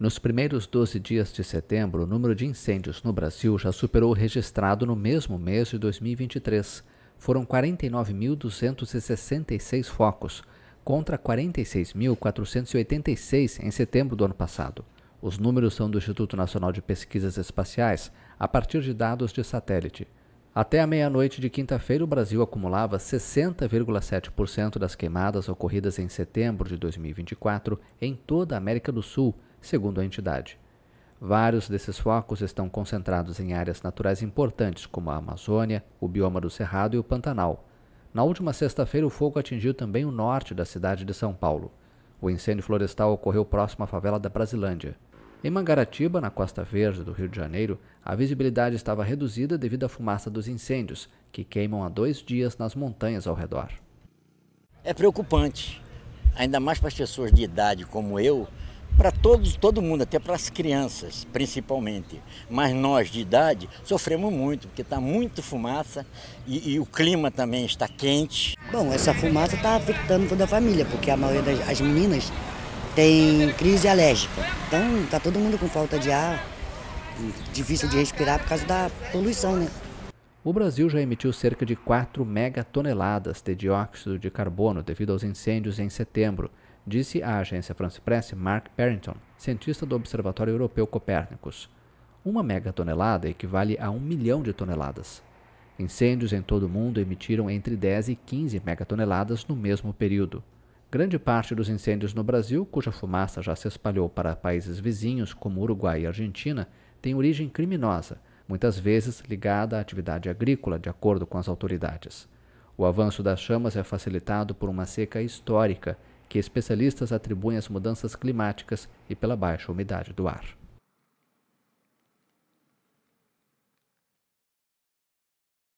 Nos primeiros 12 dias de setembro, o número de incêndios no Brasil já superou o registrado no mesmo mês de 2023. Foram 49.266 focos, contra 46.486 em setembro do ano passado. Os números são do Instituto Nacional de Pesquisas Espaciais, a partir de dados de satélite. Até a meia-noite de quinta-feira, o Brasil acumulava 60,7% das queimadas ocorridas em setembro de 2024 em toda a América do Sul, segundo a entidade. Vários desses focos estão concentrados em áreas naturais importantes como a Amazônia, o bioma do Cerrado e o Pantanal. Na última sexta-feira, o fogo atingiu também o norte da cidade de São Paulo. O incêndio florestal ocorreu próximo à favela da Brasilândia. Em Mangaratiba, na Costa Verde do Rio de Janeiro, a visibilidade estava reduzida devido à fumaça dos incêndios, que queimam há dois dias nas montanhas ao redor. É preocupante, ainda mais para as pessoas de idade como eu, para todos, todo mundo, até para as crianças, principalmente. Mas nós de idade sofremos muito, porque está muito fumaça e, e, o clima também está quente. Bom, essa fumaça está afetando toda a família, porque a maioria das meninas tem crise alérgica. Então está todo mundo com falta de ar, difícil de respirar por causa da poluição, né? O Brasil já emitiu cerca de 4 megatoneladas de dióxido de carbono devido aos incêndios em setembro disse à agência France Press Mark Parrington, cientista do Observatório Europeu Copérnicos. Uma megatonelada equivale a um milhão de toneladas. Incêndios em todo o mundo emitiram entre 10 e 15 megatoneladas no mesmo período. Grande parte dos incêndios no Brasil, cuja fumaça já se espalhou para países vizinhos como Uruguai e Argentina, tem origem criminosa, muitas vezes ligada à atividade agrícola, de acordo com as autoridades. O avanço das chamas é facilitado por uma seca histórica que especialistas atribuem às mudanças climáticas e pela baixa umidade do ar.